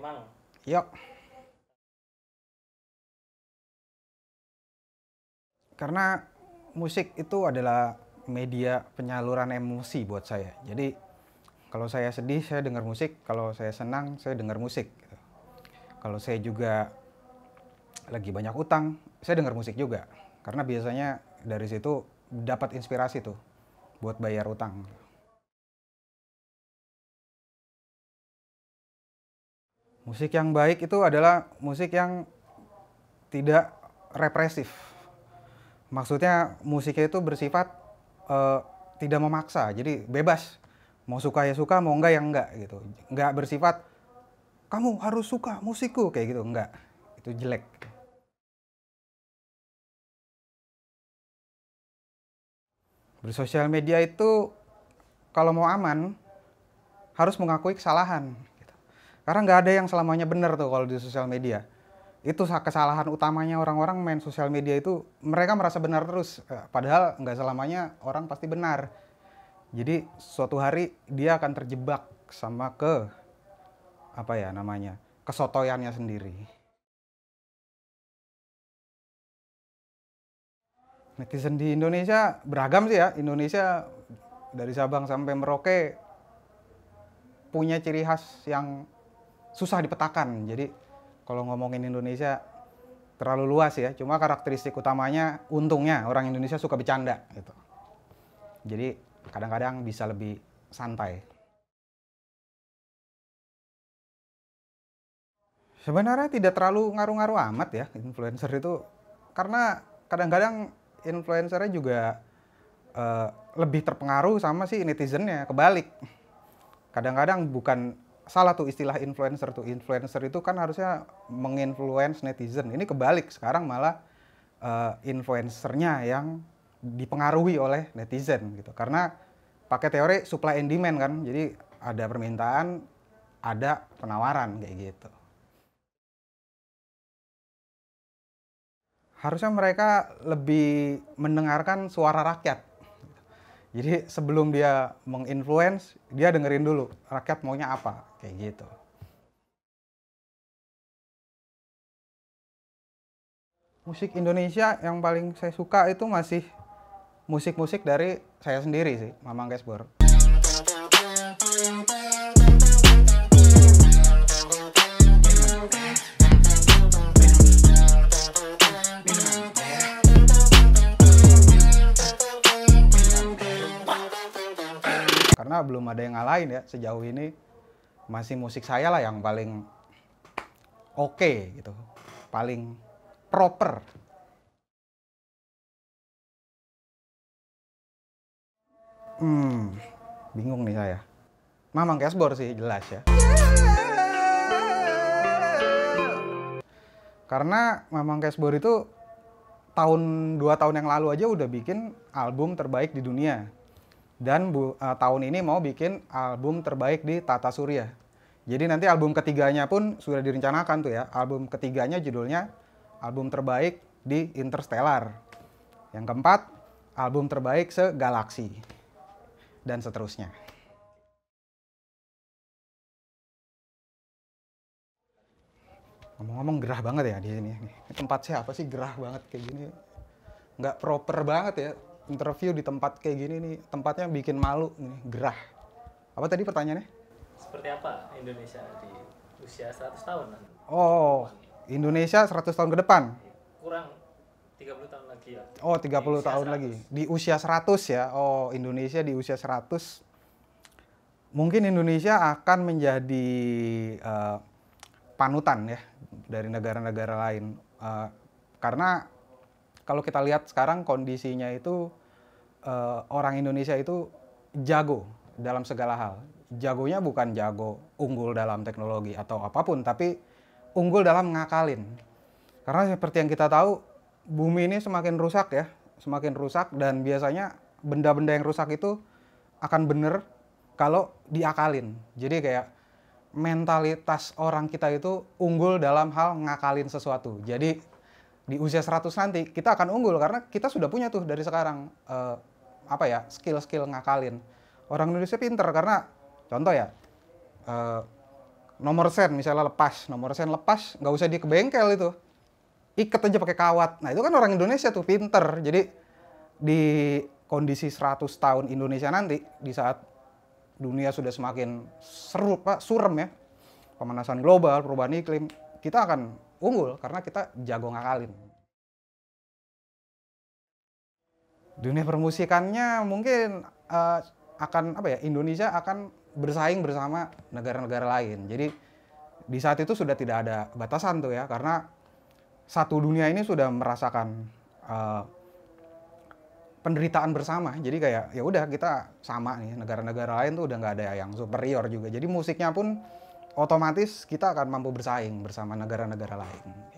Mang. Yuk. Karena musik itu adalah media penyaluran emosi buat saya. Jadi kalau saya sedih saya dengar musik, kalau saya senang saya dengar musik. Kalau saya juga lagi banyak utang, saya dengar musik juga. Karena biasanya dari situ dapat inspirasi tuh buat bayar utang. Musik yang baik itu adalah musik yang tidak represif. Maksudnya musiknya itu bersifat uh, tidak memaksa, jadi bebas. Mau suka ya suka, mau enggak ya enggak gitu. Enggak bersifat kamu harus suka musikku kayak gitu, enggak. Itu jelek. Bersosial media itu kalau mau aman harus mengakui kesalahan. Karena nggak ada yang selamanya benar tuh kalau di sosial media. Itu kesalahan utamanya orang-orang main sosial media itu mereka merasa benar terus. Eh, padahal nggak selamanya orang pasti benar. Jadi suatu hari dia akan terjebak sama ke apa ya namanya kesotoyannya sendiri. Netizen di Indonesia beragam sih ya. Indonesia dari Sabang sampai Merauke punya ciri khas yang susah dipetakan. Jadi kalau ngomongin Indonesia terlalu luas ya. Cuma karakteristik utamanya untungnya orang Indonesia suka bercanda gitu. Jadi kadang-kadang bisa lebih santai. Sebenarnya tidak terlalu ngaruh-ngaruh amat ya influencer itu karena kadang-kadang influencernya juga uh, lebih terpengaruh sama si netizennya kebalik kadang-kadang bukan salah tuh istilah influencer tuh. Influencer itu kan harusnya menginfluence netizen. Ini kebalik sekarang malah uh, influencernya yang dipengaruhi oleh netizen gitu. Karena pakai teori supply and demand kan. Jadi ada permintaan, ada penawaran kayak gitu. Harusnya mereka lebih mendengarkan suara rakyat. Jadi sebelum dia menginfluence, dia dengerin dulu rakyat maunya apa kayak gitu musik Indonesia yang paling saya suka itu masih musik-musik dari saya sendiri sih Mamang Kesbor karena belum ada yang ngalahin ya sejauh ini masih musik saya lah yang paling oke okay, gitu paling proper hmm bingung nih saya Mamang Cashbor sih jelas ya karena Mamang Cashbor itu tahun dua tahun yang lalu aja udah bikin album terbaik di dunia dan bu, uh, tahun ini mau bikin album terbaik di Tata Surya. Jadi nanti album ketiganya pun sudah direncanakan tuh ya. Album ketiganya judulnya album terbaik di Interstellar. Yang keempat, album terbaik se-galaksi. dan seterusnya. Ngomong-ngomong gerah banget ya di sini. Tempat siapa sih gerah banget kayak gini? Nggak proper banget ya interview di tempat kayak gini nih, tempatnya bikin malu, nih, gerah. Apa tadi pertanyaannya? Seperti apa Indonesia di usia 100 tahun? Oh, Indonesia 100 tahun ke depan? Kurang 30 tahun lagi ya. Oh, 30 puluh tahun 100. lagi. Di usia 100 ya. Oh, Indonesia di usia 100 mungkin Indonesia akan menjadi uh, panutan ya dari negara-negara lain. Uh, karena kalau kita lihat sekarang kondisinya itu uh, orang Indonesia itu jago dalam segala hal. Jagonya bukan jago unggul dalam teknologi atau apapun, tapi unggul dalam ngakalin. Karena seperti yang kita tahu, bumi ini semakin rusak ya, semakin rusak dan biasanya benda-benda yang rusak itu akan bener kalau diakalin. Jadi kayak mentalitas orang kita itu unggul dalam hal ngakalin sesuatu. Jadi di usia 100 nanti kita akan unggul karena kita sudah punya tuh dari sekarang uh, apa ya skill-skill ngakalin orang Indonesia pinter karena contoh ya uh, nomor sen misalnya lepas nomor sen lepas nggak usah di ke bengkel itu ikat aja pakai kawat nah itu kan orang Indonesia tuh pinter jadi di kondisi 100 tahun Indonesia nanti di saat dunia sudah semakin seru pak surem ya pemanasan global perubahan iklim kita akan unggul karena kita jago ngakalin. Dunia permusikannya mungkin uh, akan apa ya Indonesia akan bersaing bersama negara-negara lain. Jadi di saat itu sudah tidak ada batasan tuh ya karena satu dunia ini sudah merasakan uh, penderitaan bersama. Jadi kayak ya udah kita sama nih negara-negara lain tuh udah nggak ada yang superior juga. Jadi musiknya pun otomatis kita akan mampu bersaing bersama negara-negara lain